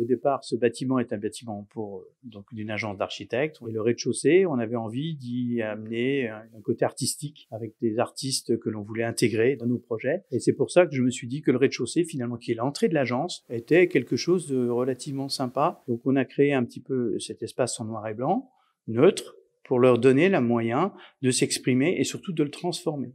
Au départ, ce bâtiment est un bâtiment pour euh, donc d'une agence d'architectes. Et le rez-de-chaussée, on avait envie d'y amener euh, un côté artistique avec des artistes que l'on voulait intégrer dans nos projets. Et c'est pour ça que je me suis dit que le rez-de-chaussée, finalement, qui est l'entrée de l'agence, était quelque chose de relativement sympa. Donc on a créé un petit peu cet espace en noir et blanc, neutre, pour leur donner la moyen de s'exprimer et surtout de le transformer.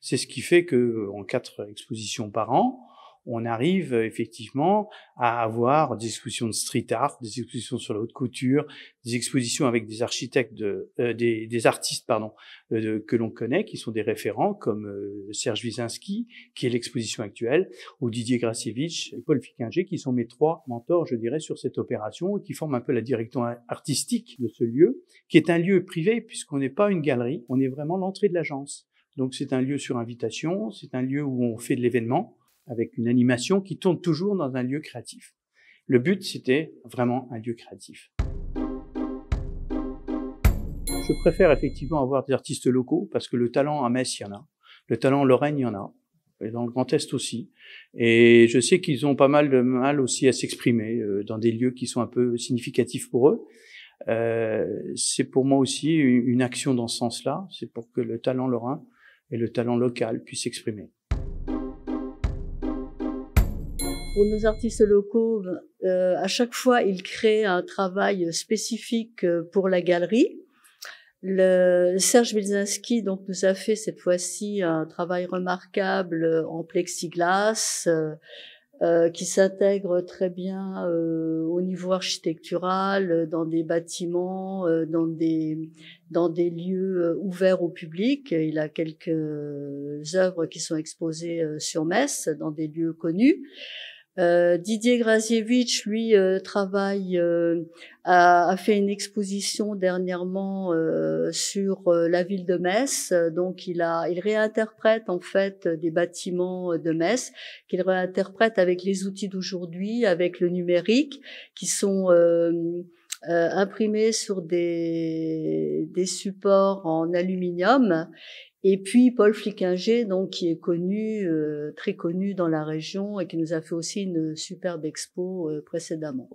C'est ce qui fait que en quatre expositions par an, on arrive euh, effectivement à avoir des expositions de street art, des expositions sur la haute couture, des expositions avec des architectes, euh, des, artistes pardon, euh, que l'on connaît, qui sont des référents comme Serge Wisinski, qui est l'exposition actuelle, ou Didier Grasiewicz et Paul Fickinger, qui sont mes trois mentors, je dirais, sur cette opération, et qui forment un peu la direction artistique de ce lieu, qui est un lieu privé puisqu'on n'est pas une galerie, on est vraiment l'entrée de l'agence. Donc c'est un lieu sur invitation, c'est un lieu où on fait de l'événement, avec une animation qui tourne toujours dans un lieu créatif. Le but, c'était vraiment un lieu créatif. Je préfère effectivement avoir des artistes locaux parce que le talent à Metz, il y en a. Le talent en Lorraine, il y en a. Et dans le Grand Est aussi. Et je sais qu'ils ont pas mal de mal aussi à s'exprimer euh, dans des lieux qui sont un peu significatifs pour eux. Euh, c'est pour moi aussi une action dans ce sens-là. C'est pour que le talent lorrain et le talent local puissent s'exprimer. Pour nos artistes locaux, euh, à chaque fois, ils créent un travail spécifique euh, pour la galerie. Le Serge Bilzinski donc nous a fait cette fois-ci un travail remarquable euh, en plexiglas qui s'intègre très bien au niveau architectural dans des bâtiments, dans des dans des lieux ouverts au public. Il a quelques œuvres qui sont exposées sur Metz dans des lieux connus. Euh, Didier Graziewicz, lui, euh, travaille, euh, a, a, fait une exposition dernièrement sur la ville de Metz. Donc, il a, il réinterprète en fait des bâtiments de Metz qu'il réinterprète avec les outils d'aujourd'hui, avec le numérique, qui sont imprimé euh, imprimés sur des, des supports en aluminium. Et puis Paul Flickinger, donc qui est connu, euh, très connu dans la région et qui nous a fait aussi une superbe expo euh, précédemment.